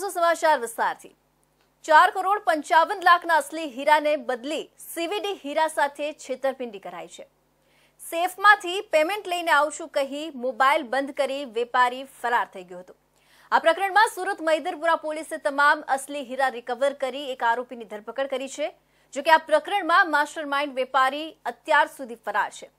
સમાચાર વિસ્તારથી ચાર કરોડ પંચાવન લાખના અસલી હીરાને બદલી સીવીડી હીરા સાથે છેતરપિંડી કરાઈ છે સેફમાંથી પેમેન્ટ લઈને આવશું કહી મોબાઈલ બંધ કરી વેપારી ફરાર થઈ ગયો હતો આ પ્રકરણમાં સુરત મૈદરપુરા પોલીસે તમામ અસલી હીરા રિકવર કરી એક આરોપીની ધરપકડ કરી છે જોકે આ પ્રકરણમાં માસ્ટરમાઇન્ડ વેપારી અત્યાર સુધી ફરાર છે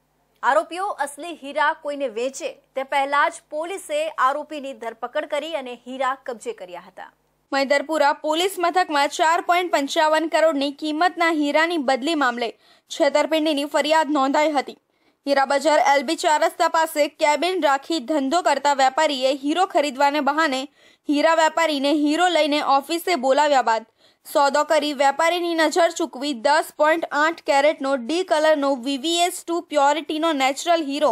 આરોપીઓ અસલી હીરા કોઈને વેચે તે પહેલા જ પોલીસે આરોપીની ધરપકડ કરી અને હીરા કબજે કર્યા હતા મૈદરપુરા પોલીસ મથકમાં ચાર પોઈન્ટ પંચાવન કરોડની કિંમતના હીરાની બદલી મામલે છેતરપિંડીની ફરિયાદ નોંધાઈ હતી હીરા બજાર એલબી ચારસ્તા પાસે કેબિન રાખી ધંધો કરતા વેપારીએ હીરો ખરીદવાને બહાને હીરા વેપારીને હીરો લઈને ઓફિસે બોલાવ્યા બાદ સોદો કરી વેપારીની નજર ચૂકવી દસ પોઈન્ટ આઠ કેરેટનો ડી કલરનો વીવીએસ ટુ પ્યોરિટીનો નેચરલ હીરો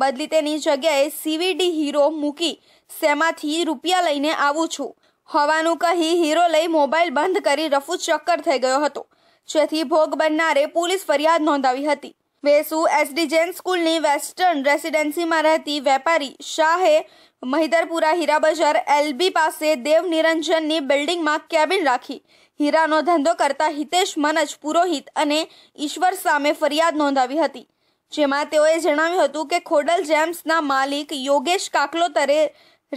બદલી તેની જગ્યાએ સીવીડી હીરો મૂકી શેમાંથી રૂપિયા લઈને આવું છું હોવાનું કહી હીરો લઈ મોબાઈલ બંધ કરી રફુ ચક્કર થઈ ગયો હતો જેથી ભોગ બનનારે પોલીસ ફરિયાદ નોંધાવી હતી વેસુ એસડી જૈન સ્કૂલની વેસ્ટર્ન રેસિડેન્સીમાં રહેતી વેપારી શાહે મહિદરપુરા હીરાબજાર એલબી પાસે દેવ નિરંજનની બિલ્ડિંગમાં કેબિન રાખી હીરાનો ધંધો કરતા હિતેશ મનજ પુરોહિત અને ઈશ્વર સામે ફરિયાદ નોંધાવી હતી જેમાં તેઓએ જણાવ્યું હતું કે ખોડલ જેમ્સના માલિક યોગેશ કાકલોતરે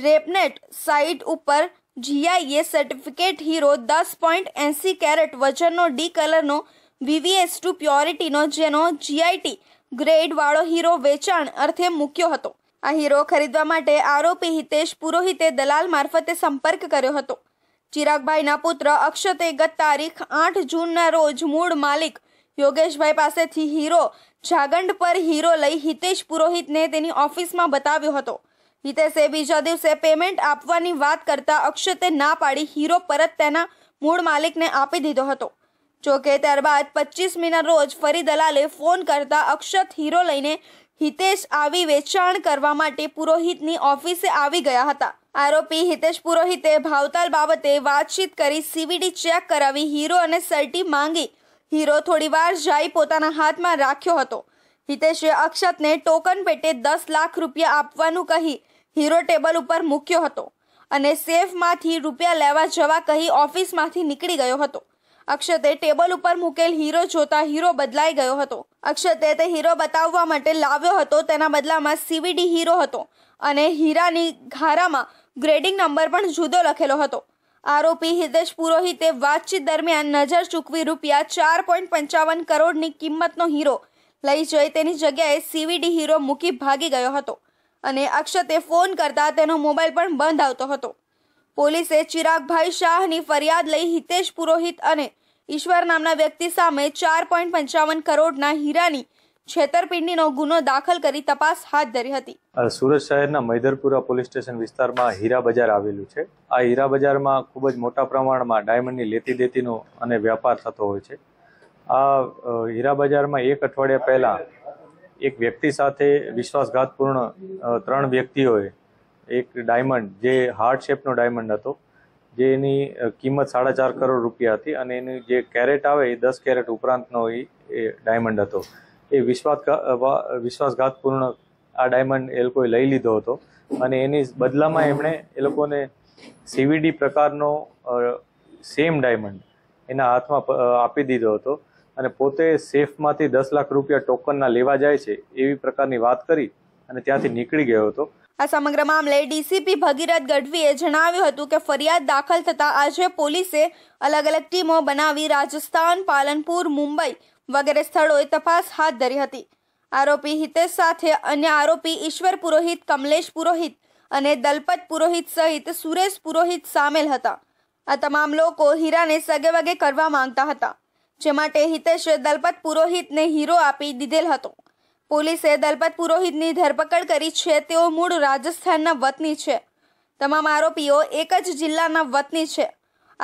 રેપનેટ સાઇટ ઉપર જીઆઈએ સર્ટિફિકેટ હીરો દસ પોઈન્ટ એંસી કેરેટ વજનનો ડી કલરનો વીવીએસ ટુ પ્યોરિટીનો જેનો જીઆઈટી ગ્રેડવાળો હીરો વેચાણ અર્થે મૂક્યો હતો આ હીરો ખરીદવા માટે આરોપી હિતેશ પુરોહિતે દલાલ મારફતે સંપર્ક કર્યો હતો ચિરાગભાઈના પુત્ર અક્ષતે ગત તારીખ આઠ જૂનના રોજ મૂળ માલિક યોગેશભાઈ પાસેથી હીરો જાગંડ પર હીરો લઈ હિતેશ પુરોહિતને તેની ઓફિસમાં બતાવ્યો હતો હિતેશે બીજા દિવસે પેમેન્ટ આપવાની વાત કરતા અક્ષતે ના પાડી હીરો પરત તેના મૂળ માલિકને આપી દીધો હતો જોકે ત્યારબાદ પચીસમીના રોજ ફરી દલાલે ફોન કરતા અક્ષત હીરો લઈને હિતેશ આવી વેચાણ કરવા માટે પુરોહિતની ઓફિસે આવી ગયા હતા આરોપી હિતેશ પુરોહિતે ભાવતાલ બાબતે વાતચીત કરી સીવીડી ચેક કરાવી હીરો અને સર્ટી માંગી હીરો થોડીવાર જાઈ પોતાના હાથમાં રાખ્યો હતો હિતેશે અક્ષતને ટોકન પેટે દસ લાખ રૂપિયા આપવાનું કહી હીરો ટેબલ ઉપર મૂક્યો હતો અને સેફમાંથી રૂપિયા લેવા જવા કહી ઓફિસમાંથી નીકળી ગયો હતો અક્ષતે ટેબલ ઉપર મૂકેલ હીરો જોતા હીરો બદલાઈ ગયો હતો અક્ષતે તે હીરો બતાવવા માટે લાવ્યો હતો તેના બદલામાં સીવીડી હીરો હતો અને હીરાની ઘારામાં ગ્રેડિંગ નંબર પણ જુદો લખેલો હતો આરોપી હિતેશ પુરોહિતે વાતચીત દરમિયાન નજર ચૂકવી રૂપિયા ચાર પોઈન્ટ પંચાવન કરોડની કિંમતનો હીરો લઈ જઈ તેની જગ્યાએ સીવીડી હીરો મૂકી ભાગી ગયો હતો અને અક્ષતે ફોન કરતા તેનો મોબાઈલ પણ બંધ આવતો હતો પોલીસે ચિરાગભાઈ શાહની ફરિયાદ લઈ હિતેશ પુરોહિત અને ઈશ્વર નામના વ્યક્તિ સામે ચાર પોઈન્ટ પંચાવન કરોડના હીરાની છેતરપિંડીનો ગુનો દાખલ કરી તપાસ હાથ ધરી હતી સુરત શહેરના મૈદરપુરા પોલીસ સ્ટેશન વિસ્તારમાં હીરા બજાર આવેલું છે આ હીરા બજારમાં ખૂબ જ મોટા પ્રમાણમાં ડાયમંડની લેતી દેતીનો અને વ્યાપાર થતો હોય છે આ હીરા બજારમાં એક અઠવાડિયા પહેલાં એક વ્યક્તિ સાથે વિશ્વાસઘાતપૂર્ણ ત્રણ વ્યક્તિઓએ એક ડાયમંડ જે હાર્ટ શેપનો ડાયમંડ હતો જે એની કિંમત સાડા ચાર કરોડ રૂપિયા હતી અને એની જે કેરેટ આવે એ દસ કેરેટ ઉપરાંતનો એ ડાયમંડ હતો એ વિશ્વાસઘા વિશ્વાસઘાતપૂર્ણ આ ડાયમંડ એ લોકોએ લઈ લીધો હતો અને એની બદલામાં એમણે એ લોકોને સીવીડી પ્રકારનો સેમ ડાયમંડ એના હાથમાં આપી દીધો હતો અને પોતે સેફમાંથી દસ લાખ રૂપિયા ટોકનના લેવા જાય છે એવી પ્રકારની વાત કરી અને ત્યાંથી નીકળી ગયો હતો આ સમગ્ર મામલે ડીસીપી ભગીરથ ગઢવીએ જણાવ્યું હતું કે ફરિયાદ દાખલ થતાં આજે પોલીસે અલગ અલગ ટીમો બનાવી રાજસ્થાન પાલનપુર મુંબઈ વગેરે સ્થળોએ તપાસ હાથ ધરી હતી આરોપી હિતેશ સાથે અન્ય આરોપી ઈશ્વર પુરોહિત કમલેશ પુરોહિત અને દલપત પુરોહિત સહિત સુરેશ પુરોહિત સામેલ હતા આ તમામ લોકો હીરાને સગે વગે કરવા માંગતા હતા જે માટે હિતેશે દલપત પુરોહિતને હીરો આપી દીધેલ હતો પોલીસે દલપત પુરોહિતની ધરપકડ કરી છે તેઓ મૂળ રાજસ્થાનના વતની છે તમામ આરોપીઓ એક જ જિલ્લાના વતની છે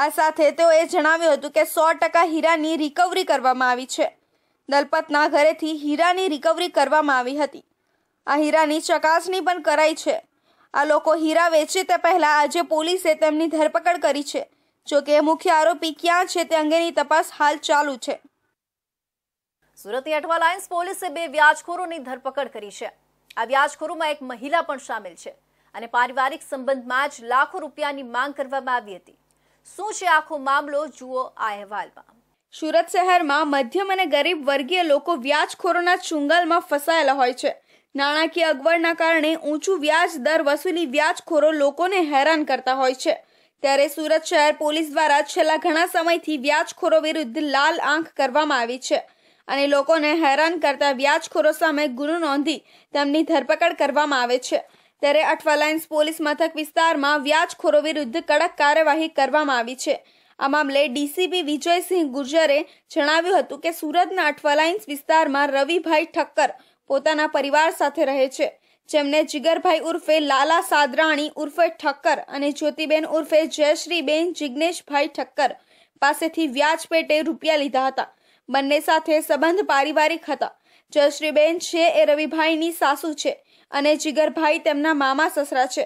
આ સાથે તેઓએ જણાવ્યું હતું કે સો ટકા હીરાની રિકવરી કરવામાં આવી છે દલપતના ઘરેથી હીરાની રિકવરી કરવામાં આવી હતી આ હીરાની ચકાસણી પણ કરાઈ છે આ લોકો હીરા વેચે તે પહેલા આજે પોલીસે તેમની ધરપકડ કરી છે જોકે મુખ્ય આરોપી ક્યાં છે તે અંગેની તપાસ હાલ ચાલુ છે સુરતની અઠવા લાયન્સ પોલીસે બે વ્યાજખોરોની ધરપકડ કરી છે આ વ્યાજખોરોમાં એક મહિલા પણ સામેલ છે અને પારિવારિક સંબંધમાં જ લાખો રૂપિયાની માંગ કરવામાં આવી હતી શું છે આખો મામલો જુઓ આ અહેવાલમાં સુરત શહેરમાં મધ્યમ અને ગરીબ વર્ગીય લોકો વ્યાજખોરોના ચુંગાલમાં ફસાયેલા હોય છે નાણાકીય અગવડના કારણે ઊંચું વ્યાજ દર વસૂલી વ્યાજખોરો લોકોને હેરાન કરતા હોય છે ત્યારે સુરત શહેર પોલીસ દ્વારા છેલ્લા ઘણા સમયથી વ્યાજખોરો વિરુદ્ધ લાલ આંખ કરવામાં આવી છે અને લોકોને હેરાન કરતા વ્યાજખોરો સામે ગુનો નોંધી તેમની ધરપકડ કરવામાં આવે છે ત્યારે અઠવાલાઇન્સ પોલીસ મથક વિસ્તારમાં વ્યાજખોરો વિરુદ્ધ કડક કાર્યવાહી કરવામાં આવી છે આ મામલે ડીસીપી વિજયસિંહ ગુર્જરે જણાવ્યું હતું કે સુરતના અઠવાલાઇન્સ વિસ્તારમાં રવિભાઈ ઠક્કર પોતાના પરિવાર સાથે રહે છે જેમને જીગરભાઈ ઉર્ફે લાલા સાદરાણી ઉર્ફે ઠક્કર અને જ્યોતિબેન ઉર્ફે જયશ્રીબેન જિગ્નેશભાઈ ઠક્કર પાસેથી વ્યાજ પેટે રૂપિયા લીધા હતા બંને સાથે સંબંધ પારિવારિક હતા જયશ્રીબેન છે એ રવિભાઈની સાસુ છે અને જીગરભાઈ તેમના મામા સસરા છે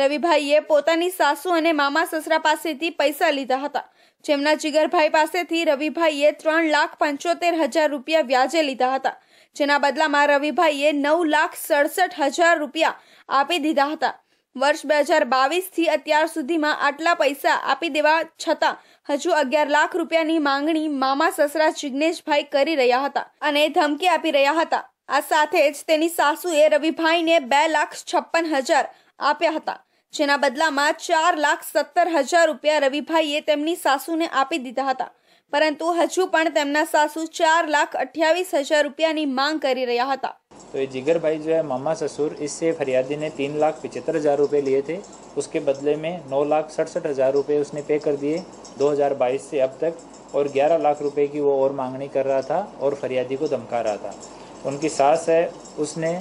રવિભાઈએ પોતાની સાસુ અને મામા સસરા પાસેથી પૈસા લીધા હતા જેમના જીગરભાઈ પાસેથી રવિભાઈએ ત્રણ લાખ પંચોતેર હજાર રૂપિયા વ્યાજે લીધા હતા જેના બદલામાં રવિભાઈએ નવ લાખ સડસઠ હજાર રૂપિયા આપી દીધા હતા વર્ષ બે હજાર બાવીસથી અત્યાર સુધીમાં આટલા પૈસા આપી દેવા છતાં હજુ અગિયાર લાખ રૂપિયાની માંગણી મામા સસરા જિજ્ઞેશભાઈ કરી રહ્યા હતા અને ધમકી આપી રહ્યા હતા આ સાથે જ તેની સાસુએ રવિભાઈને બે લાખ છપ્પન હજાર આપ્યા હતા જેના બદલામાં ચાર લાખ સત્તર હજાર રૂપિયા રવિભાઈએ તેમની સાસુને આપી દીધા હતા परंतु हजू सासु चार लाख ચાર हजार रूपया હજાર રૂપિયાની માંગ કરી तो ये जिगर भाई जो है मामा ससुर इससे फरियादी ने तीन लाख पिचहत्तर हज़ार रुपये लिए थे उसके बदले में नौ लाख सड़सठ हज़ार रुपये उसने पे कर दिए 2022 से अब तक और ग्यारह लाख रुपए की वो और मांगनी कर रहा था और फरियादी को धमका रहा था उनकी सास है उसने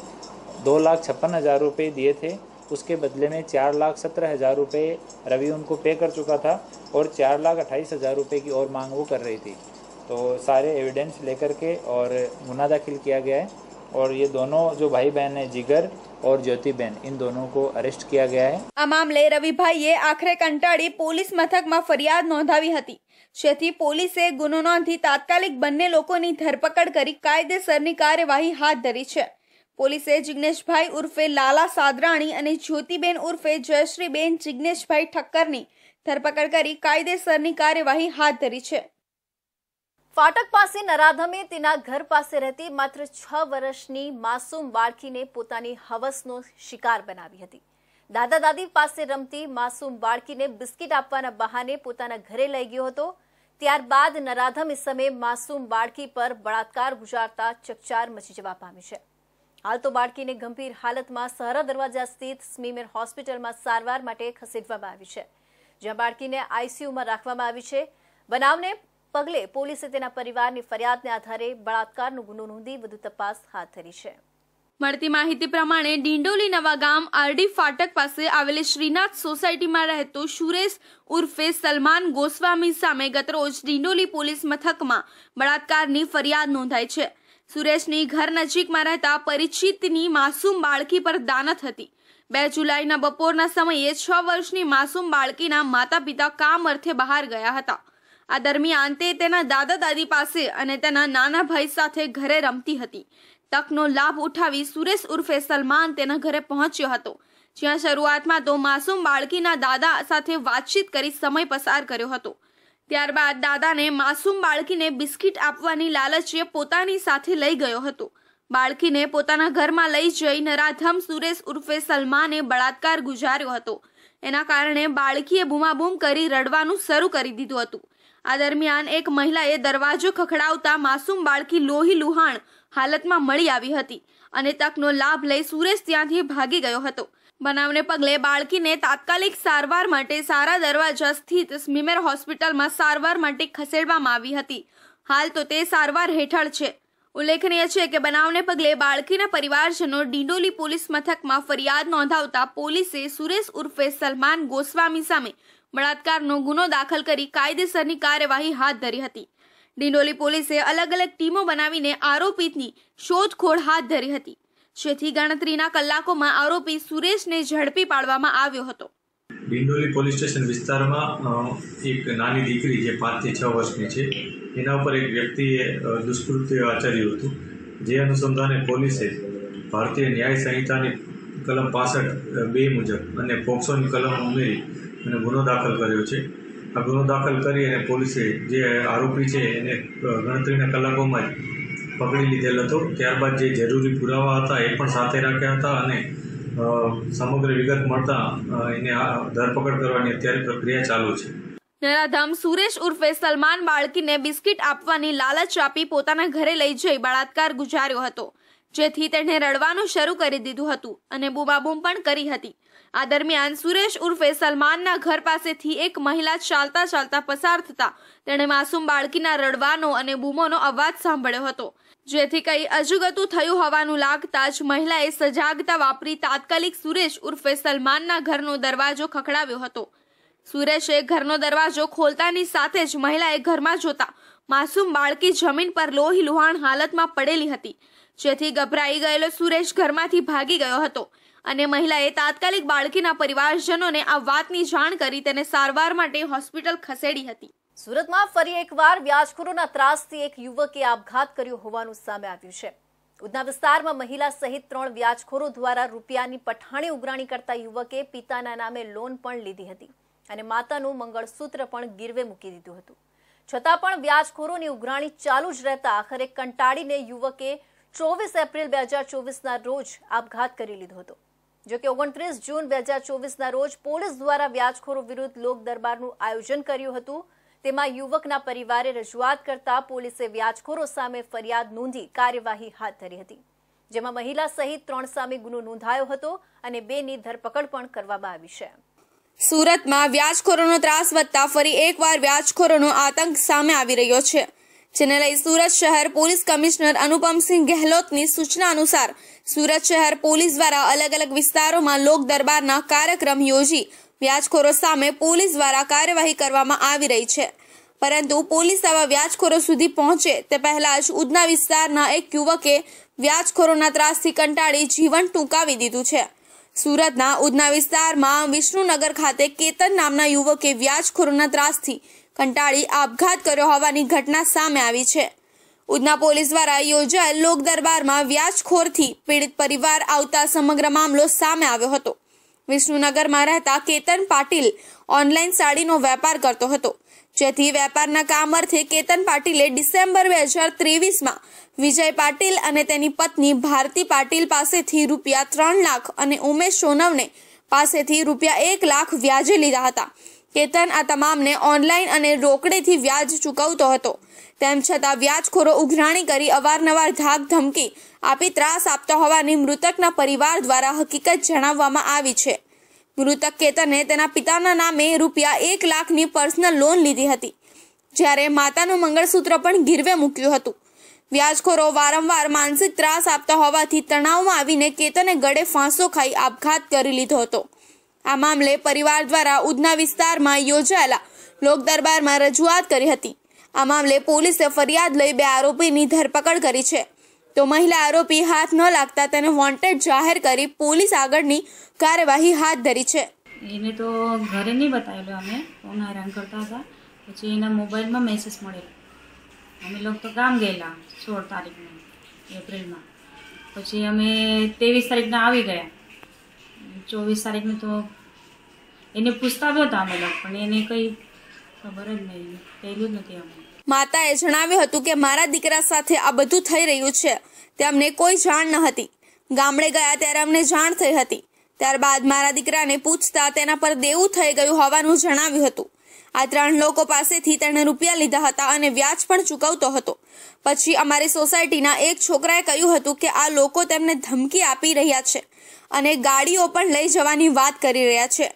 दो लाख छप्पन हज़ार रुपये दिए थे उसके बदले में चार लाख सत्रह हज़ार रुपये रवि उनको पे कर चुका था और चार लाख अट्ठाईस हज़ार रुपये की और मांग वो कर रही थी तो सारे एविडेंस लेकर के और गुना दाखिल किया गया है और ये दोनों जो भाई बहन है जिगर और ज्योति बहन इन दोनों को अरेस्ट किया रवि भाई ये आखिर कंटाड़ी पुलिस मथक में फरियाद ફરિયાદ નોંધાવી क्षति पुलिस गुनो नोधी तात्कालिक તાત્કાલિક लोगों की धरपकड़ કરી कायदेसर कार्यवाही हाथ धरी है પોલીસે જિગ્નેશભાઈ ઉર્ફે લાલા સાદરાણી અને જ્યોતિબેન ઉર્ફે જયશ્રીબેન જિગ્નેશભાઈ ઠક્કરની ધરપકડ કરી કાયદેસરની કાર્યવાહી હાથ ધરી છે ફાટક પાસે નરાધમે તેના ઘર પાસે રહેતી માત્ર છ વર્ષની માસૂમ બાળકીને પોતાની હવસનો શિકાર બનાવી હતી દાદા દાદી પાસે રમતી માસૂમ બાળકીને બિસ્કિટ આપવાના બહાને પોતાના ઘરે લઈ ગયો હતો ત્યારબાદ નરાધમ સમયે માસૂમ બાળકી પર બળાત્કાર ગુજારતા ચકચાર મચી જવા પામી છે હાલ તો બાળકીને ગંભીર હાલતમાં સહરા દરવાજા સ્થિત સ્મીમેર હોસ્પિટલમાં સારવાર માટે ખસેડવામાં આવી છે જ્યાં બાળકીને આઈસીયુમાં રાખવામાં આવી છે બનાવને પગલે પોલીસે તેના પરિવારની ફરિયાદને આધારે બળાત્કારનો ગુનો નોંધી વધુ તપાસ હાથ ધરી છે મળતી માહિતી પ્રમાણે ડિંડોલી નવા ગામ આરડી ફાટક પાસે આવેલી શ્રીનાથ સોસાયટીમાં રહેતો સુરેશ ઉર્ફે સલમાન ગોસ્વામી સામે ગતરોજ ડિંડોલી પોલીસ મથકમાં બળાત્કારની ફરિયાદ નોંધાઈ છે સુરેશની ઘર નજીકમાં રહેતા પરિચિતની માસૂમ બાળકી પર દાનત હતી બે જુલાઈના બપોરના સમયે છ વર્ષની માસૂમ બાળકીના માતા પિતા કામ અર્થે બહાર ગયા હતા આ દરમિયાન તે તેના દાદા દાદી પાસે અને તેના નાના ભાઈ સાથે ઘરે રમતી હતી તકનો લાભ ઉઠાવી સુરેશ ઉર્ફે સલમાન તેના ઘરે પહોંચ્યો હતો જ્યાં શરૂઆતમાં તો માસૂમ બાળકીના દાદા સાથે વાતચીત કરી સમય પસાર કર્યો હતો ત્યારબાદ દાદાને માસૂમ બાળકીને બિસ્કિટ આપવાની લાલચે પોતાની સાથે લઈ ગયો હતો બાળકીને પોતાના ઘરમાં લઈ જઈ નરાધમ સુરેશ ઉર્ફે સલમાને બળાત્કાર ગુજાર્યો હતો એના કારણે બાળકીએ બૂમાબૂમ કરી રડવાનું શરૂ કરી દીધું હતું આ દરમિયાન એક મહિલાએ દરવાજો ખખડાવતા માસૂમ બાળકી લોહી લુહાણ હાલતમાં મળી આવી હતી અને તકનો લાભ લઈ સુરેશ ત્યાંથી ભાગી ગયો હતો બનાવને પગલે બાળકીને તાત્કાલિક સારવાર માટે સારા દરવાજા સ્થિત સ્મીમેર હોસ્પિટલમાં સારવાર માટે ખસેડવામાં આવી હતી હાલ તો તે સારવાર હેઠળ છે ઉલ્લેખનીય છે કે બનાવને પગલે બાળકીના પરિવારજનો ડિંડોલી પોલીસ મથકમાં ફરિયાદ નોંધાવતા પોલીસે સુરેશ ઉર્ફે સલમાન ગોસ્વામી સામે બળાત્કારનો ગુનો દાખલ કરી કાયદેસરની કાર્યવાહી હાથ ધરી હતી ડિંડોલી પોલીસે અલગ અલગ ટીમો બનાવીને આરોપીની શોધખોળ હાથ ધરી હતી જેથી ગણતરીના કલાકોમાં આરોપી સુરેશને ઝડપી પાડવામાં આવ્યો હતો ડિંડોલી પોલીસ સ્ટેશન વિસ્તારમાં એક નાની દીકરી જે પાંચથી છ વર્ષની છે એના ઉપર એક વ્યક્તિએ દુષ્કૃત્ય આચર્યું હતું જે અનુસંધાને પોલીસે ભારતીય ન્યાય સંહિતાની કલમ પાસઠ બે મુજબ અને પોક્સોની કલમ ઉમેરી અને ગુનો દાખલ કર્યો છે આ ગુનો દાખલ કરી અને પોલીસે જે આરોપી છે એને ગણતરીના કલાકોમાં જ પકડી લીધેલ હતો ત્યારબાદ જે જરૂરી પુરાવા હતા એ પણ સાથે રાખ્યા હતા અને સમગ્ર વિગત મળતા એને ધરપકડ કરવાની અત્યારે પ્રક્રિયા ચાલુ છે નરાધામ સુરેશ ઉર્ફે સલમાન બાળકીને બિસ્કિટ આપવાની લાલચ આપી પોતાના ઘરે લઈ જઈ બળાત્કાર ગુજાર્યો હતો જેથી તેણે રડવાનું શરૂ કરી દીધું હતું અને બૂમાબૂમ પણ કરી હતી આ દરમિયાન સુરેશ ઉર્ફે સલમાનના ઘર પાસેથી એક મહિલા ચાલતા ચાલતા પસાર થતા તેણે માસૂમ બાળકીના રડવાનો અને બૂમોનો અવાજ સાંભળ્યો હતો જેથી કંઈ અજુગતું થયું હોવાનું લાગતા જ મહિલાએ સજાગતા વાપરી તાત્કાલિક સુરેશ ઉર્ફે સલમાનના ઘરનો દરવાજો ખખડાવ્યો હતો સુરેશે ઘરનો દરવાજો ખોલતાની સાથે જ મહિલાએ ઘરમાં જોતા માસૂમ બાળકી જમીન પર લોહી લુહાણ હાલતમાં પડેલી હતી જેથી ગભરાઈ ગયેલો સુરેશ ઘરમાંથી ભાગી ગયો હતો અને મહિલાએ તાત્કાલિક બાળકીના પરિવારજનોને આ વાતની જાણ કરી તેને સારવાર માટે હોસ્પિટલ ખસેડી હતી સુરતમાં ફરી એકવાર વ્યાજખોરોના ત્રાસથી એક યુવકે આપઘાત કર્યો હોવાનું સામે આવ્યું છે ઉધના વિસ્તારમાં મહિલા સહિત ત્રણ વ્યાજખોરો દ્વારા રૂપિયાની પઠાણી ઉઘરાણી કરતા યુવકે પિતાના નામે લોન પણ લીધી હતી અને માતાનું મંગળસૂત્ર પણ ગીરવે મૂકી દીધું હતું છતાં પણ વ્યાજખોરોની ઉઘરાણી ચાલુ જ રહેતા આખરે કંટાળીને યુવકે ચોવીસ એપ્રિલ બે હજાર ચોવીસના રોજ આપઘાત કરી લીધો હતો જોકે ઓગણત્રીસ જૂન બે હજાર ચોવીસના રોજ પોલીસ દ્વારા વ્યાજખોરો વિરુદ્ધ લોક દરબારનું આયોજન કર્યું હતું તેમાં યુવકના પરિવારે રજૂઆત કરતા પોલીસે વ્યાજખોરો સામે ફરિયાદ નોંધી કાર્યવાહી હાથ ધરી હતી જેમાં મહિલા સહિત ત્રણ સામે ગુનો નોંધાયો હતો અને બેની ધરપકડ પણ કરવામાં આવી છે સુરતમાં વ્યાજખોરોનો ત્રાસ વધતા ફરી એકવાર વ્યાજખોરોનો આતંક સામે આવી રહ્યો છે જેને લઈ સુરત શહેર પોલીસ કમિશનર અનુપમસિંહ ગેહલોતની સૂચના અનુસાર સુરત શહેર પોલીસ દ્વારા અલગ અલગ વિસ્તારોમાં લોક દરબારના કાર્યક્રમ યોજી વ્યાજખોરો સામે પોલીસ દ્વારા કાર્યવાહી કરવામાં આવી રહી છે પરંતુ પોલીસ આવા વ્યાજખોરો સુધી પહોંચે તે પહેલા જ ઉધના વિસ્તારના એક યુવકે વ્યાજખોરોના ત્રાસથી કંટાળી જીવન ટૂંકાવી દીધું છે સુરતના ઉધના વિસ્તારમાં વિષ્ણુનગર ખાતે કેતન નામના યુવકે વ્યાજખોરોના ત્રાસથી કંટાળી આપઘાત કર્યો હોવાની ઘટના સામે આવી છે ઉધના પોલીસ દ્વારા યોજાયેલ લોક દરબારમાં વ્યાજખોરથી પીડિત પરિવાર આવતા સમગ્ર મામલો સામે આવ્યો હતો વિષ્ણુનગરમાં રહેતા કેતન પાટીલ ઓનલાઈન સાડીનો વેપાર કરતો હતો જેથી વેપારના કામ અર્થે કેતન પાટીલે ડિસેમ્બર બે હજાર ત્રેવીસમાં વિજય પાટીલ અને તેની પત્ની ભારતી પાટીલ પાસેથી રૂપિયા ત્રણ લાખ અને ઉમેશ સોનવને પાસેથી રૂપિયા એક લાખ વ્યાજે લીધા હતા કેતન આ તમામને ઓનલાઈન અને રોકડેથી વ્યાજ ચૂકવતો હતો તેમ છતાં વ્યાજખોરો ઉઘરાણી કરી અવારનવાર ધાક ધમકી આપી ત્રાસ આપતા હોવાની મૃતકના પરિવાર દ્વારા હકીકત જણાવવામાં આવી છે મૃતક કેતને તેના પિતાના નામે રૂપિયા એક લાખની પર્સનલ લોન લીધી હતી જ્યારે માતાનું મંગળસૂત્ર પણ ગીરવે મૂક્યું હતું વ્યાજખોરો વારંવાર માનસિક ત્રાસ આપતા હોવાથી તણાવમાં આવીને કેતને ગળે ફાંસો ખાઈ આપઘાત કરી લીધો હતો આ મામલે પરિવાર દ્વારા ઉધના વિસ્તારમાં યોજાયેલા લોકદરબારમાં રજૂઆત કરી હતી આ મામલે પોલીસે ફરિયાદ લઈ બે આરોપીની ધરપકડ કરી છે તો મહિલા આરોપી હાથ ન લાગતા તેને વોન્ટેડ જાહેર કરી પોલીસ આગળની કાર્યવાહી હાથ ધરી છે એને તો ઘરે નહીં બતાવેલું અમે ફોન હેરાન કરતા હતા પછી એના મોબાઈલમાં મેસેજ મળેલો અમે લોકો તો ગામ ગયેલા સોળ તારીખના એપ્રિલમાં પછી અમે ત્રેવીસ તારીખના આવી ગયા ચોવીસ તારીખને તો એને પૂછતા બી હતા અમે લોકો પણ એને કંઈ ખબર જ નહીં કહેલું જ નથી અમને માતાએ જણાવ્યું હતું કે મારા દીકરા સાથે આ બધું થઈ રહ્યું છે તે અમને કોઈ જાણ ન હતી ગામડે ગયા ત્યારે અમને જાણ થઈ હતી ત્યારબાદ મારા દીકરાને પૂછતા તેના પર દેવું થઈ ગયું હોવાનું જણાવ્યું હતું આ ત્રણ લોકો પાસેથી તેણે રૂપિયા લીધા હતા અને વ્યાજ પણ ચૂકવતો હતો પછી અમારી સોસાયટીના એક છોકરાએ કહ્યું હતું કે આ લોકો તેમને ધમકી આપી રહ્યા છે અને ગાડીઓ પણ લઈ જવાની વાત કરી રહ્યા છે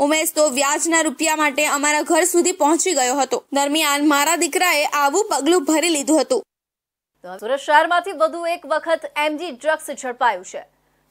ઉમેશ તો વ્યાજના રૂપિયા માટે અમારા ઘર સુધી પહોંચી ગયો હતો દરમિયાન મારા દીકરાએ આવું પગલું ભરી લીધું હતું સુરત શહેરમાંથી વધુ એક વખત એમજી ડ્રગ્સ ઝડપાયું છે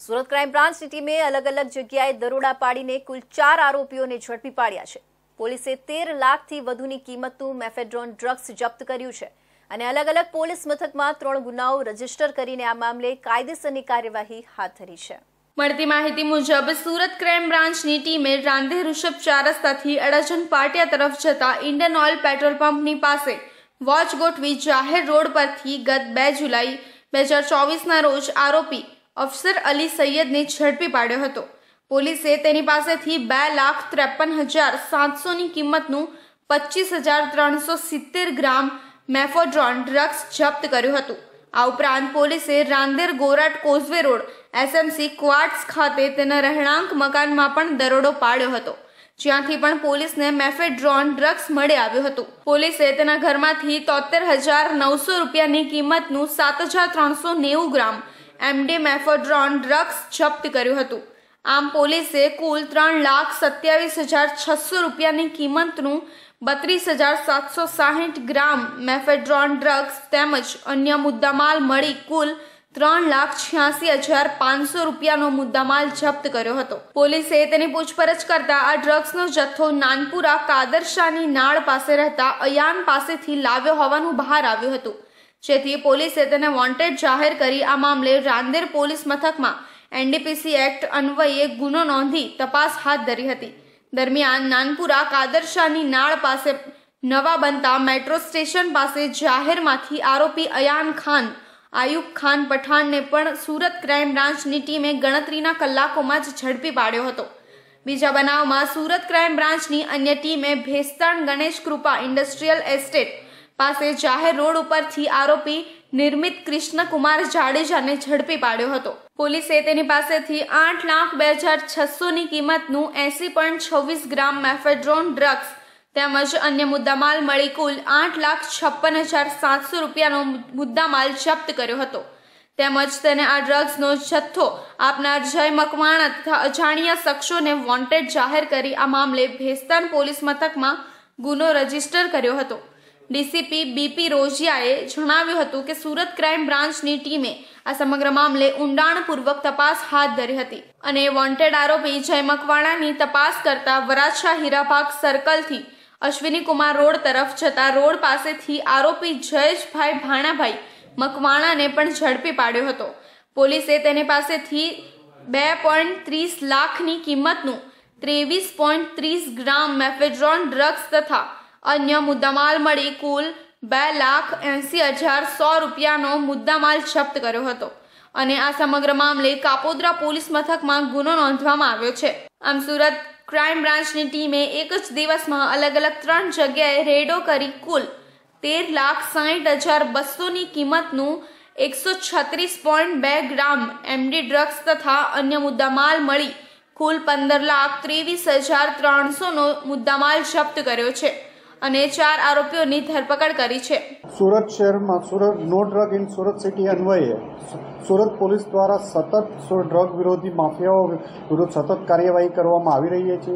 સુરત ક્રાઇમ બ્રાન્ચની ટીમે અલગ અલગ જગ્યાએ દરોડા પાડીને કુલ ચાર આરોપીઓને ઝડપી પાડ્યા છે પોલીસે તેર લાખથી વધુની કિંમતનું મેફેડ્રોન ડ્રગ્સ જપ્ત કર્યું છે અને અલગ અલગ પોલીસ મથકમાં ત્રણ ગુનાઓ રજીસ્ટર કરીને આ મામલે કાયદેસરની કાર્યવાહી હાથ ધરી છે મળતી માહિતી મુજબ સુરત ક્રાઇમ બ્રાન્ચની ટીમે રાંધે ઋષભ ચાર રસ્તાથી અડાજણ પાટિયા તરફ જતા ઇન્ડિયન ઓઇલ પેટ્રોલ પંપની પાસે વોચ ગોઠવી જાહેર રોડ પરથી ગત બે જુલાઈ બે હજાર ચોવીસના રોજ આરોપી અફસર અલી સૈયદને ઝડપી પાડ્યો હતો પોલીસે તેની પાસેથી બે લાખ ત્રેપન હજાર સાતસોની કિંમતનું પચીસ હજાર ત્રણસો સિત્તેર ગ્રામ મેફોડ્રોન ડ્રગ્સ જપ્ત કર્યું હતું આ ઉપરાંત પોલીસે Rander Gorat causeway road SMC quarters ખાતે તેના રહેણાંક મકાનમાં પણ દરોડો પાડ્યો હતો જ્યાંથી પણ પોલીસને મેફેડ્રોન ડ્રગ્સ મળી આવ્યું હતું પોલીસે તેના ઘરમાંથી તોતેર હજાર નવસો રૂપિયાની કિંમતનું સાત હજાર ત્રણસો નેવું ગ્રામ એમડી મેફેડ્રોન ડ્રગ્સ જપ્ત કર્યું હતું આમ પોલીસે કુલ ત્રણ લાખ સત્યાવીસ હજાર છસો રૂપિયાની કિંમતનું બત્રીસ હજાર સાતસો સાહીઠ ગ્રામ મેફેડ્રોન ડ્રગ્સ તેમજ અન્ય મુદ્દામાલ મળી કુલ ત્રણ લાખ છ્યાસી હજાર પાંચસો રૂપિયાનો મુદ્દામાલ જપ્ત કર્યો હતો પોલીસે તેની પૂછપરછ કરતા આ ડ્રગ્સનો જથ્થો નાનપુરા કાદરશાની નાળ પાસે રહેતા અયાન પાસેથી લાવ્યો હોવાનું બહાર આવ્યું હતું જેથી પોલીસે તેને વોન્ટેડ જાહેર કરી આ મામલે રાંદેર પોલીસ મથકમાં એનડીપીસી એક્ટ અન્વયે ગુનો નોંધી તપાસ હાથ ધરી હતી દરમિયાન નાનપુરા કાદરશાની નાળ પાસે નવા બનતા મેટ્રો સ્ટેશન પાસે જાહેરમાંથી આરોપી અયાન ખાન આયુબ ખાન પઠાણને પણ સુરત ક્રાઇમ બ્રાન્ચની ટીમે ગણતરીના કલાકોમાં જ ઝડપી પાડ્યો હતો બીજા બનાવમાં સુરત ક્રાઇમ બ્રાન્ચની અન્ય ટીમે ભેસ્તાણ ગણેશ કૃપા ઇન્ડસ્ટ્રીયલ એસ્ટેટ પાસે જાહેર રોડ ઉપરથી આરોપી નિર્મિત કૃષ્ણકુમાર જાડેજાને ઝડપી પાડ્યો હતો પોલીસે તેની પાસેથી આઠ લાખ બે હજાર છસોની કિંમતનું એસી પોઈન્ટ છવ્વીસ ગ્રામ મેફેડ્રોન ડ્રગ્સ તેમજ અન્ય મુદ્દામાલ મળી કુલ આઠ લાખ છપ્પન હજાર સાતસો રૂપિયાનો મુદ્દામાલ જપ્ત કર્યો હતો તેમજ તેને આ ડ્રગ્સનો જથ્થો આપનાર જય મકવાણા તથા અજાણ્યા શખ્સોને વોન્ટેડ જાહેર કરી આ મામલે ભેસ્તાન પોલીસ મથકમાં ગુનો રજીસ્ટર કર્યો હતો ડીસીપી બીપી રોજિયાએ જણાવ્યું હતું કે સુરત ક્રાઇમ બ્રાન્ચની ટીમે આ સમગ્ર મામલે ઊંડાણપૂર્વક તપાસ હાથ ધરી હતી અને વોન્ટેડ આરોપી જય મકવાણાની તપાસ કરતા વરાછા હીરાભાગ સર્કલથી અશ્વિનીકુમાર રોડ તરફ જતા રોડ પાસેથી આરોપી જયેશભાઈ ભાણાભાઈ મકવાણાને પણ ઝડપી પાડ્યો હતો પોલીસે તેની પાસેથી બે પોઈન્ટ ત્રીસ લાખની કિંમતનું ત્રેવીસ પોઈન્ટ ત્રીસ ગ્રામ મેફેડ્રોન ડ્રગ્સ તથા અન્ય મુદ્દામાલ મળી કુલ બે લાખ એંસી હજાર સો રૂપિયાનો મુદ્દામાલ જપ્ત કર્યો હતો અને આ સમગ્ર મામલે કાપોદ્રા પોલીસ મથકમાં ગુનો નોંધવામાં આવ્યો છે આમ સુરત ક્રાઇમ બ્રાન્ચની ટીમે એક જ દિવસમાં અલગ અલગ ત્રણ જગ્યાએ રેડો કરી કુલ તેર લાખ સાહીઠ હજાર બસોની કિંમતનું એકસો છત્રીસ પોઈન્ટ બે ગ્રામ એમડી ડ્રગ્સ તથા અન્ય મુદ્દામાલ મળી કુલ પંદર લાખ ત્રેવીસ હજાર ત્રણસોનો મુદ્દામાલ જપ્ત કર્યો છે અને ચાર આરોપીઓની ધરપકડ કરી છે સુરત શહેરમાં Surat no drug in Surat city અન્વયે સુરત પોલીસ દ્વારા સતત ડ્રગ વિરોધી માફિયાઓ વિરુદ્ધ સતત કાર્યવાહી કરવામાં આવી રહી છે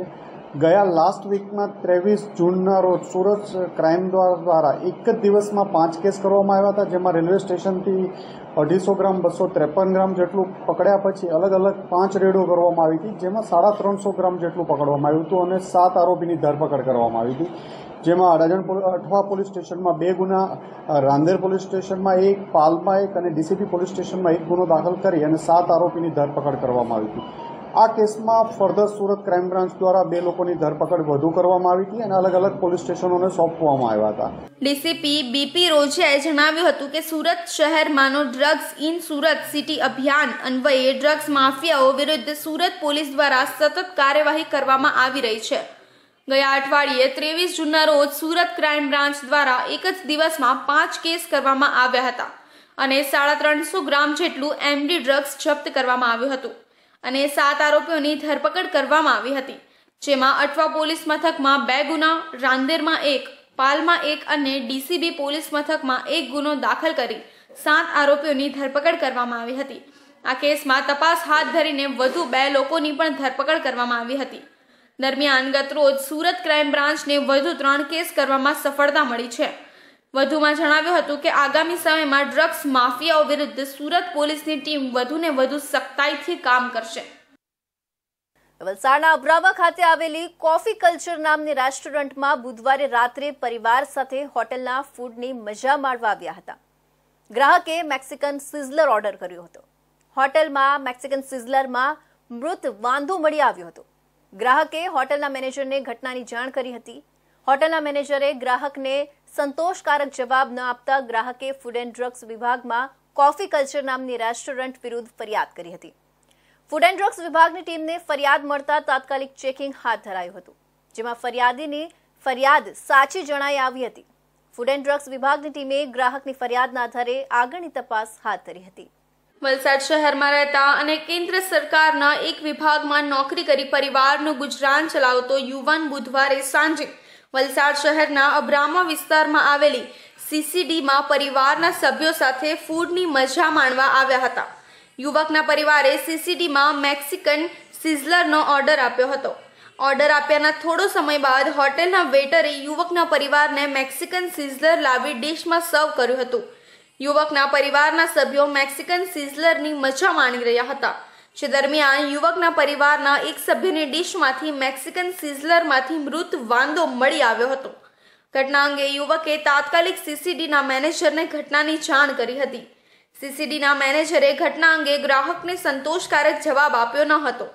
ગયા લાસ્ટ વીકમાં ત્રેવીસ જૂનના રોજ સુરત ક્રાઇમ દ્વારા એક જ દિવસમાં પાંચ કેસ કરવામાં આવ્યા હતા જેમાં રેલવે સ્ટેશનથી અઢીસો ગ્રામ બસો ત્રેપન ગ્રામ જેટલું પકડ્યા પછી અલગ અલગ પાંચ રેડો કરવામાં આવી હતી જેમાં સાડા ત્રણસો ગ્રામ જેટલું પકડવામાં આવ્યું હતું અને સાત આરોપીની ધરપકડ કરવામાં આવી હતી જેમાં અડાજણ અઠવા પોલીસ સ્ટેશનમાં બે ગુના રાંદેર પોલીસ સ્ટેશનમાં એક પાલમાં એક અને ડીસીપી પોલીસ સ્ટેશનમાં એક ગુનો દાખલ કરી અને સાત આરોપીની ધરપકડ કરવામાં આવી હતી આ કેસમાં ફર્ધર સુરત ક્રાઇમ બ્રાન્ચ દ્વારા બે લોકોની ધરપકડ વધુ કરવામાં આવી હતી અને અલગ અલગ પોલીસ સ્ટેશનોને સોંપવામાં આવ્યા હતા ડીસીપી બીપી રોજિયાએ જણાવ્યું હતું કે સુરત શહેરમાંનો ડ્રગ્સ ઇન સુરત સિટી અભિયાન અન્વયે ડ્રગ્સ માફિયાઓ વિરુદ્ધ સુરત પોલીસ દ્વારા સતત કાર્યવાહી કરવામાં આવી રહી છે ગયા અઠવાડિયે ત્રેવીસ જૂનના રોજ સુરત ક્રાઇમ બ્રાન્ચ દ્વારા એક જ દિવસમાં પાંચ કેસ કરવામાં આવ્યા હતા અને સાડા ત્રણસો ગ્રામ જેટલું એમડી ડ્રગ્સ જપ્ત કરવામાં આવ્યું હતું અને સાત આરોપીઓની ધરપકડ કરવામાં આવી હતી જેમાં અઠવા પોલીસ મથકમાં બે ગુના રાંદેરમાં એક પાલમાં એક અને ડીસીબી પોલીસ મથકમાં એક ગુનો દાખલ કરી સાત આરોપીઓની ધરપકડ કરવામાં આવી હતી આ કેસમાં તપાસ હાથ ધરીને વધુ બે લોકોની પણ ધરપકડ કરવામાં આવી હતી દરમિયાન ગત રોજ સુરત ક્રાઇમ બ્રાન્ચને વધુ ત્રણ કેસ કરવામાં સફળતા મળી છે વધુમાં જણાવ્યું હતું કે આગામી સમયમાં ડ્રગ્સ માફિયાઓ વિરુદ્ધ સુરત પોલીસની ટીમ વધુને વધુ સખ્તાઈથી કામ કરશે વલસાડના અબ્રાવા ખાતે આવેલી કોફી કલ્ચર નામની રેસ્ટોરન્ટમાં બુધવારે રાત્રે પરિવાર સાથે હોટેલના ફૂડની મજા માણવા આવ્યા હતા ગ્રાહકે મેક્સિકન સિઝલર ઓર્ડર કર્યો હતો હોટેલમાં મેક્સિકન સિઝલરમાં મૃત વાંધો મળી આવ્યો હતો ગ્રાહકે હોટલના મેનેજરને ઘટનાની જાણ કરી હતી હોટલના મેનેજરે ગ્રાહકને સંતોષકારક જવાબ ન આપતા ગ્રાહકે ફૂડ એન્ડ ડ્રગ્સ વિભાગમાં કોફી કલ્ચર નામની રેસ્ટોરન્ટ વિરુદ્ધ ફરિયાદ કરી હતી ફૂડ એન્ડ ડ્રગ્સ વિભાગની ટીમને ફરિયાદ મળતા તાત્કાલિક ચેકિંગ હાથ ધરાયું હતું જેમાં ફરિયાદીની ફરિયાદ સાચી જણાઈ આવી હતી ફૂડ એન્ડ ડ્રગ્સ વિભાગની ટીમે ગ્રાહકની ફરિયાદના આધારે આગળની તપાસ હાથ ધરી હતી વલસાડ શહેરમાં રહેતા અને કેન્દ્ર સરકારના એક વિભાગમાં નોકરી કરી પરિવારનું ગુજરાન ચલાવતો યુવાન બુધવારે સાંજે વલસાડ શહેરના અબ્રામા વિસ્તારમાં આવેલી સીસીડીમાં પરિવારના સભ્યો સાથે ફૂડની મજા માણવા આવ્યા હતા યુવકના પરિવારે સીસીડીમાં મેક્સિકન સિઝલરનો ઓર્ડર આપ્યો હતો ઓર્ડર આપ્યાના થોડો સમય બાદ હોટેલના વેટરે યુવકના પરિવારને મેક્સિકન સિઝલર લાવી ડિશમાં સર્વ કર્યું હતું યુવકના પરિવારના સભ્યો મેક્સિકન સિઝલરની મજા માણી રહ્યા હતા જે દરમિયાન યુવકના પરિવારના એક સભ્યની ડીશમાંથી મેક્સિકન સિઝલરમાંથી મૃત વાંદો મળી આવ્યો હતો ઘટના અંગે યુવકે તાત્કાલિક સીસીડીના મેનેજરને ઘટનાની જાણ કરી હતી સીસીડીના મેનેજરે ઘટના અંગે ગ્રાહકને સંતોષકારક જવાબ આપ્યો ન હતો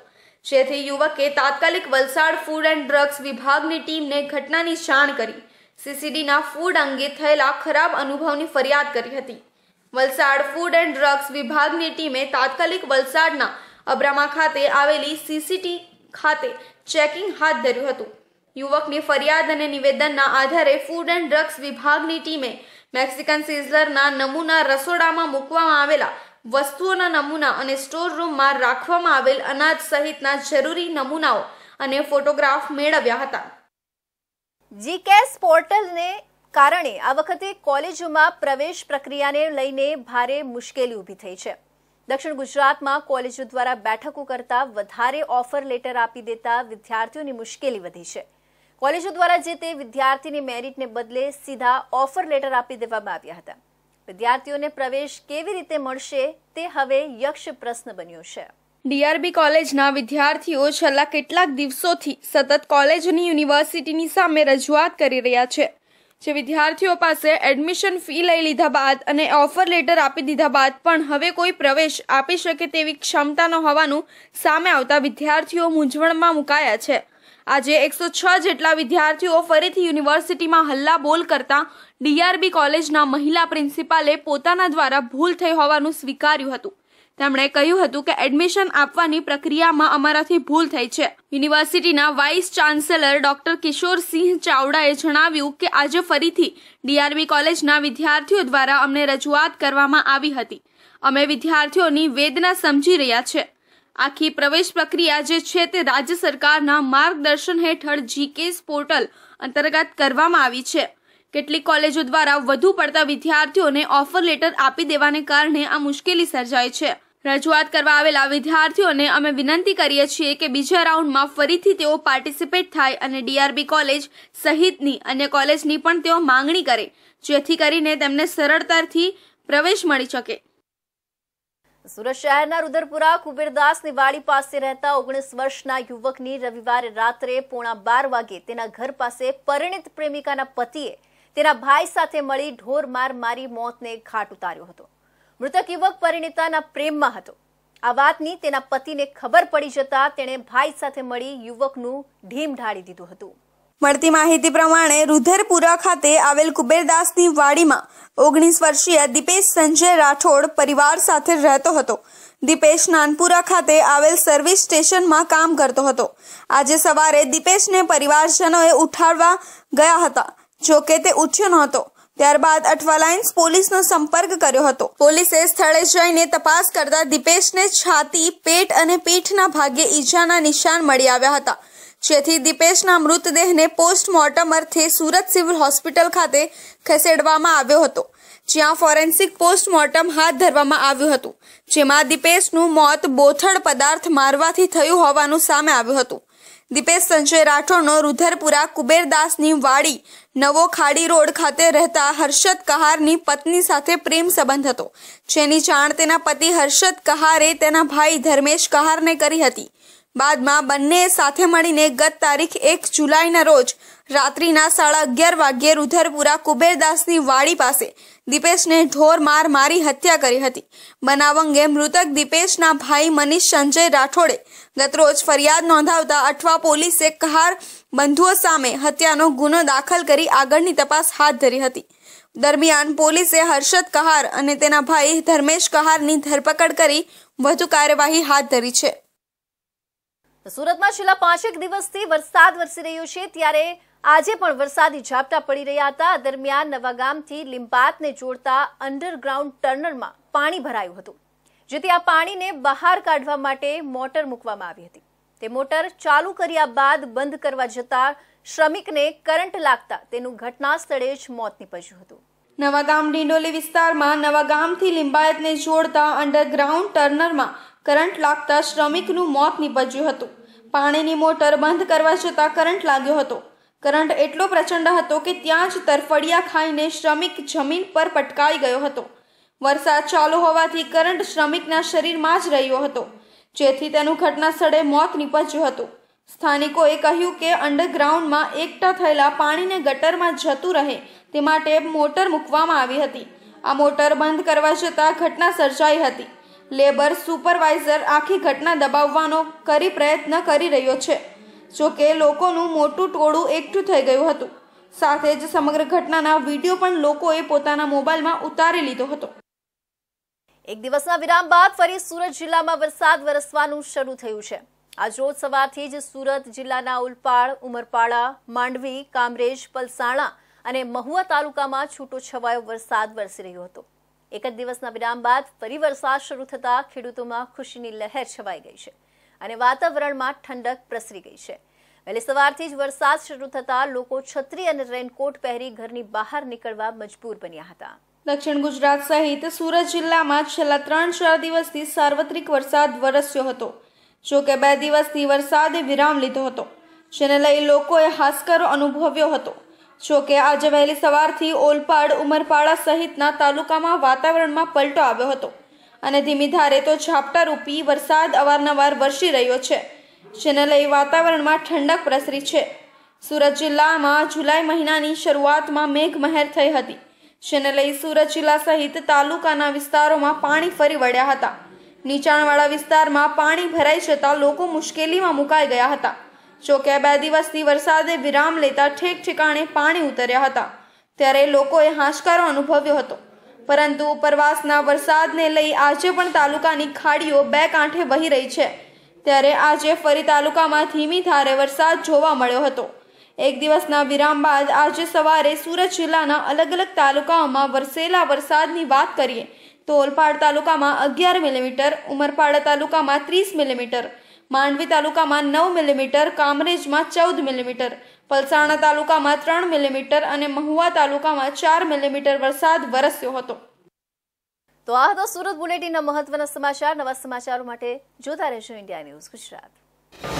જેથી યુવકે તાત્કાલિક વલસાડ ફૂડ એન્ડ ડ્રગ્સ વિભાગની ટીમને ઘટનાની જાણ કરી સીસીડીના ફૂડ અંગે થયેલા ખરાબ અનુભવની ફરિયાદ કરી હતી વલસાડ ફૂડ એન્ડ ડ્રગ્સ વિભાગની ટીમે તાત્કાલિક વલસાડના અબ્રામા ખાતે આવેલી સીસીટી ખાતે ચેકિંગ હાથ ધર્યું હતું યુવકની ફરિયાદ અને નિવેદનના આધારે ફૂડ એન્ડ ડ્રગ્સ વિભાગની ટીમે મેક્સિકન સિઝલરના નમૂના રસોડામાં મૂકવામાં આવેલા વસ્તુઓના નમૂના અને સ્ટોર રૂમમાં રાખવામાં આવેલ અનાજ સહિતના જરૂરી નમૂનાઓ અને ફોટોગ્રાફ મેળવ્યા હતા જીકેસ પોર્ટલને કારણે આ વખતે કોલેજોમાં પ્રવેશ પ્રક્રિયાને લઈને ભારે મુશ્કેલી ઊભી થઈ છે દક્ષિણ ગુજરાતમાં કોલેજો દ્વારા બેઠકો કરતાં વધારે ઓફર લેટર આપી દેતા વિદ્યાર્થીઓની મુશ્કેલી વધી છે કોલેજો દ્વારા જે તે વિદ્યાર્થીની મેરિટને બદલે સીધા ઓફર લેટર આપી દેવામાં આવ્યા હતા વિદ્યાર્થીઓને પ્રવેશ કેવી રીતે મળશે તે હવે યક્ષ પ્રશ્ન બન્યો છે ડીઆરબી કોલેજના વિદ્યાર્થીઓ છેલ્લા કેટલાક દિવસોથી સતત કોલેજની યુનિવર્સિટીની સામે રજૂઆત કરી રહ્યા છે જે વિદ્યાર્થીઓ પાસે એડમિશન ફી લઈ લીધા બાદ અને ઓફર લેટર આપી દીધા બાદ પણ હવે કોઈ પ્રવેશ આપી શકે તેવી ક્ષમતા ન હોવાનું સામે આવતા વિદ્યાર્થીઓ મૂંઝવણમાં મુકાયા છે આજે એકસો છ જેટલા વિદ્યાર્થીઓ ફરીથી યુનિવર્સિટીમાં હલ્લા બોલ કરતા ડીઆરબી કોલેજના મહિલા પ્રિન્સિપાલે પોતાના દ્વારા ભૂલ થઈ હોવાનું સ્વીકાર્યું હતું તેમણે કહ્યું હતું કે એડમિશન આપવાની પ્રક્રિયામાં અમારાથી ભૂલ થઈ છે યુનિવર્સિટીના વાઇસ ચાન્સેલર ડોક્ટર કિશોરસિંહ ચાવડાએ જણાવ્યું કે આજે ફરીથી ડીઆરબી કોલેજના વિદ્યાર્થીઓ દ્વારા અમને રજૂઆત કરવામાં આવી હતી અમે વિદ્યાર્થીઓની વેદના સમજી રહ્યા છે આખી પ્રવેશ પ્રક્રિયા જે છે તે રાજ્ય સરકારના માર્ગદર્શન હેઠળ જીકેસ પોર્ટલ અંતર્ગત કરવામાં આવી છે કેટલીક કોલેજો દ્વારા વધુ પડતા વિદ્યાર્થીઓને ઓફર લેટર આપી દેવાને કારણે આ મુશ્કેલી સર્જાય છે રજૂઆત કરવા આવેલા વિદ્યાર્થીઓને અમે વિનંતી કરીએ છીએ કે બીજા રાઉન્ડમાં ફરીથી તેઓ પાર્ટિસિપેટ થાય અને ડીઆરબી કોલેજ સહિતની અન્ય કોલેજની પણ તેઓ માંગણી કરે જેથી કરીને તેમને સરળતાથી પ્રવેશ મળી શકે સુરત શહેરના રુદરપુરા કુબેરદાસની વાડી પાસે રહેતા ઓગણીસ વર્ષના યુવકની રવિવારે રાત્રે પોણા બાર વાગે તેના ઘર પાસે પરિણિત પ્રેમિકાના પતિએ તેના ભાઈ સાથે મળી ઢોર માર મારી મોતને ઘાટ ઉતાર્યો હતો મૃતક યુવક પરિણીતાના પ્રેમમાં હતો આ વાતની તેના પતિને ખબર પડી જતા તેણે ભાઈ સાથે મળી યુવકનું ઢીમ ઢાળી દીધું હતું મળતી માહિતી પ્રમાણે રુધરપુરા ખાતે આવેલ કુબેરદાસની વાડીમાં ઓગણીસ વર્ષીય દીપેશ સંજય રાઠોડ પરિવાર સાથે રહેતો હતો દીપેશ નાનપુરા ખાતે આવેલ સર્વિસ સ્ટેશનમાં કામ કરતો હતો આજે સવારે દીપેશને પરિવારજનોએ ઉઠાડવા ગયા હતા જો કે તે ઉઠ્યો નહોતો ત્યારબાદ અઠવાલાઇન્સ પોલીસનો સંપર્ક કર્યો હતો પોલીસે સ્થળે જઈને તપાસ કરતા દીપેશને છાતી પેટ અને પીઠના ભાગે ઈજાના નિશાન મળી આવ્યા હતા જેથી દીપેશના મૃતદેહને પોસ્ટમોર્ટમ અર્થે સુરત સિવિલ હોસ્પિટલ ખાતે ખસેડવામાં આવ્યો હતો જ્યાં ફોરેન્સિક પોસ્ટમોર્ટમ હાથ ધરવામાં આવ્યું હતું જેમાં દીપેશનું મોત બોથડ પદાર્થ મારવાથી થયું હોવાનું સામે આવ્યું હતું દીપેશ સંજય રાઠોડનો રુધરપુરા કુબેરદાસની વાડી નવો ખાડી રોડ ખાતે રહેતા હર્ષદ કહારની પત્ની સાથે પ્રેમ સંબંધ હતો જેની જાણ તેના પતિ હર્ષદ કહારે તેના ભાઈ ધર્મેશ કહારને કરી હતી બાદમાં બંને સાથે મળીને ગત તારીખ એક જુલાઈના રોજ રાત્રિના સાડા અગિયાર વાગ્યે રુધરપુરા કુબેરદાસની વાડી પાસે દીપેશને ઢોર માર મારી હત્યા કરી હતી બનાવ અંગે મૃતક દીપેશના ભાઈ મનીષ સંજય રાઠોડે ગતરોજ ફરિયાદ નોંધાવતા અઠવા પોલીસે કહાર બંધુઓ સામે હત્યાનો ગુનો દાખલ કરી આગળની તપાસ હાથ ધરી હતી દરમિયાન પોલીસે હર્ષદ કહાર અને તેના ભાઈ ધર્મેશ કહારની ધરપકડ કરી વધુ કાર્યવાહી હાથ ધરી છે સુરતમાં છેલ્લા પાંચેક દિવસથી વરસાદ વરસી રહ્યો છે ત્યારે આજે પણ વરસાદી ઝાપટા પડી રહ્યા હતા દરમિયાન નવાગામથી લીંબાતને જોડતા અંડરગ્રાઉન્ડ ટર્નરમાં પાણી ભરાયું હતું જેથી આ પાણીને બહાર કાઢવા માટે મોટર મૂકવામાં આવી હતી તે મોટર ચાલુ કર્યા બાદ બંધ કરવા જતા શ્રમિકને કરંટ લાગતા તેનું ઘટના સ્થળે જ મોત નીપજ્યું હતું નવાગામ ડિંડોલી વિસ્તારમાં નવાગામથી લિંબાયતને જોડતા અંડરગ્રાઉન્ડ ટર્નરમાં કરંટ લાગતા શ્રમિકનું મોત નીપજ્યું હતું પાણીની મોટર બંધ કરવા જતાં કરંટ લાગ્યો હતો કરંટ એટલો પ્રચંડ હતો કે ત્યાં જ તરફડિયા ખાઈને શ્રમિક જમીન પર પટકાઈ ગયો હતો વરસાદ ચાલુ હોવાથી કરંટ શ્રમિકના શરીરમાં જ રહ્યો હતો જેથી તેનું ઘટના સ્થળે મોત નીપજ્યું હતું સ્થાનિકોએ કહ્યું કે અંડરગ્રાઉન્ડમાં એકઠા થયેલા પાણીને ગટરમાં જતું રહે તે માટે મોટર મૂકવામાં આવી હતી આ મોટર બંધ કરવા જતાં ઘટના સર્જાઈ હતી લેબર સુપરવાઇઝર આખી ઘટના દબાવવાનો કરી પ્રયત્ન કરી રહ્યો છે જો કે લોકોનું મોટું ટોળું એકઠું થઈ ગયું હતું સાથે જ સમગ્ર ઘટનાના વિડીયો પણ લોકોએ પોતાના મોબાઈલમાં ઉતારી લીધો હતો એક દિવસના વિરામ બાદ ફરી સુરત જિલ્લામાં વરસાદ વરસવાનું શરૂ થયું છે આજ રોજ સવારથી જ સુરત જિલ્લાના ઉલપાડ ઉમરપાડા માંડવી કામરેજ પલસાણા અને મહુવા તાલુકામાં છૂટો છવાયો વરસાદ વરસી રહ્યો હતો એક જ દિવસના વિરામ બાદ ફરી વરસાદ શરૂ થતાં ખેડૂતોમાં ખુશીની લહેર છવાઈ ગઈ છે અને વાતાવરણમાં ઠંડક પ્રસરી ગઈ છે વહેલી સવારથી જ વરસાદ શરૂ થતાં લોકો છત્રી અને રેનકોટ પહેરી ઘરની બહાર નીકળવા મજબૂર બન્યા હતા દક્ષિણ ગુજરાત સહિત સુરત જિલ્લામાં છેલ્લા ત્રણ ચાર દિવસથી સાર્વત્રિક વરસાદ વરસ્યો હતો જો કે બે દિવસથી વરસાદે વિરામ લીધો હતો જેને લઈ લોકોએ હાસકરો અનુભવ્યો હતો જો કે આજે વહેલી સવારથી ઓલપાડ ઉમરપાડા સહિતના તાલુકામાં વાતાવરણમાં પલટો આવ્યો હતો અને ધીમી ધારે તો ઝાપટા રૂપી વરસાદ અવારનવાર વરસી રહ્યો છે જેને લઈ વાતાવરણમાં ઠંડક પ્રસરી છે સુરત જિલ્લામાં જુલાઈ મહિનાની શરૂઆતમાં મેઘમહેર થઈ હતી જેને લઈ સુરત જિલ્લા સહિત તાલુકાના વિસ્તારોમાં પાણી ફરી વળ્યા હતા નીચાણવાળા વિસ્તારમાં પાણી ભરાઈ જતાં લોકો મુશ્કેલીમાં મુકાઈ ગયા હતા જોકે બે દિવસથી વરસાદે વિરામ લેતા ઠેક ઠેકાણે પાણી ઉતર્યા હતા ત્યારે લોકોએ હાશકારો અનુભવ્યો હતો પરંતુ ઉપરવાસના વરસાદને લઈ આજે પણ તાલુકાની ખાડીઓ બે કાંઠે વહી રહી છે ત્યારે આજે ફરી તાલુકામાં ધીમી ધારે વરસાદ જોવા મળ્યો હતો એક દિવસના વિરામ બાદ આજે સવારે સુરત જિલ્લાના અલગ અલગ તાલુકાઓમાં વરસેલા વરસાદની વાત કરીએ તો ઓલપાડ તાલુકામાં અગિયાર મિલીમીટર ઉમરપાડા તાલુકામાં ત્રીસ મિલીમીટર માંડવી તાલુકામાં નવ મિલીમીટર કામરેજમાં ચૌદ મિલીમીટર પલસાણા તાલુકામાં ત્રણ મિલીમીટર અને મહુવા તાલુકામાં ચાર મિલીમીટર વરસાદ વરસ્યો હતો તો આ હતો સુરત બુલેટિનના મહત્વના સમાચાર નવા સમાચારો માટે જોતા રહેશો ઇન્ડિયા ન્યૂઝ ગુજરાત